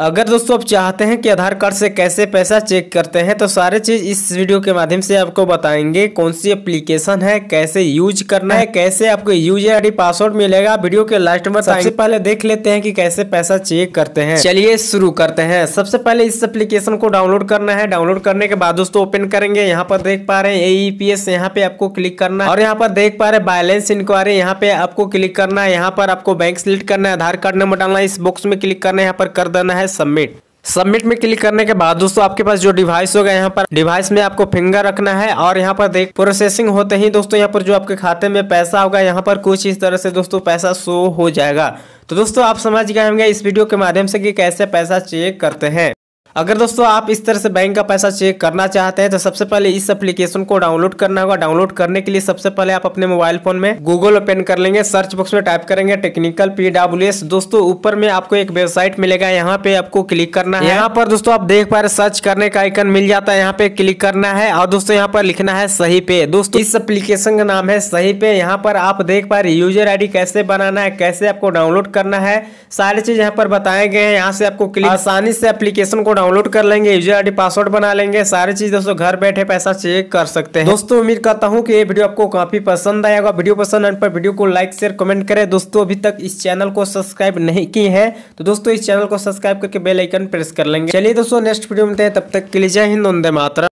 अगर दोस्तों आप चाहते हैं कि आधार कार्ड से कैसे पैसा चेक करते हैं तो सारे चीज़ इस वीडियो के माध्यम से आपको बताएंगे कौन सी एप्लीकेशन है कैसे यूज करना है कैसे आपको यूजर आई पासवर्ड मिलेगा वीडियो के लास्ट में सबसे पहले देख लेते हैं कि कैसे पैसा चेक करते हैं चलिए शुरू करते हैं सबसे पहले इस एप्लीकेशन को डाउनलोड करना है डाउनलोड करने के बाद दोस्तों ओपन करेंगे यहाँ पर देख पा रहे हैं ए पी एस यहाँ पे आपको क्लिक करना है और यहाँ पर देख पा रहे बैलेंस इंक्वायरी यहाँ पे आपको क्लिक करना है यहाँ पर आपको बैंक सिलेक्ट करना है आधार कार्ड नंबर डालना है इस बॉक्स में क्लिक करना है यहाँ पर कर देना है सबमिट सबमिट में क्लिक करने के बाद दोस्तों आपके पास जो डिवाइस होगा यहाँ पर डिवाइस में आपको फिंगर रखना है और यहाँ पर देख प्रोसेसिंग होते ही दोस्तों यहाँ पर जो आपके खाते में पैसा होगा यहाँ पर कुछ इस तरह से दोस्तों पैसा शो हो जाएगा तो दोस्तों आप समझ गए होंगे इस वीडियो के माध्यम से कि कैसे पैसा चेक करते हैं अगर दोस्तों आप इस तरह से बैंक का पैसा चेक करना चाहते हैं तो सबसे पहले इस एप्लीकेशन को डाउनलोड करना होगा डाउनलोड करने के लिए सबसे पहले आप अपने मोबाइल फोन में गूगल ओपन कर लेंगे सर्च बॉक्स में टाइप करेंगे टेक्निकल पीडब्ल्यू दोस्तों ऊपर में आपको एक वेबसाइट मिलेगा यहाँ पे आपको क्लिक करना है यहाँ पर दोस्तों आप देख पा रहे सर्च करने का आइकन मिल जाता है यहाँ पे क्लिक करना है और दोस्तों यहाँ पर लिखना है सही पे दोस्तों इस एप्लीकेशन का नाम है सही पे यहाँ पर आप देख पा रहे यूजर डी कैसे बनाना है कैसे आपको डाउनलोड करना है सारी चीज यहाँ पर बताए गए हैं यहाँ से आपको क्लिक आसानी से एप्लीकेशन को डाउनलोड डाउनलोड कर लेंगे यूजर आई पासवर्ड बना लेंगे सारी चीज दोस्तों घर बैठे पैसा चेक कर सकते हैं दोस्तों उम्मीद करता हूँ कि ये वीडियो आपको काफी पसंद आएगा वीडियो पसंद आने पर वीडियो को लाइक शेयर कमेंट करें दोस्तों अभी तक इस चैनल को सब्सक्राइब नहीं की है तो दोस्तों इस चैनल को सब्सक्राइब करके बेलाइकन प्रेस कर लेंगे चलिए दोस्तों नेक्स्ट वीडियो मिलते हैं तब तक के लिए जय हिंद वंदे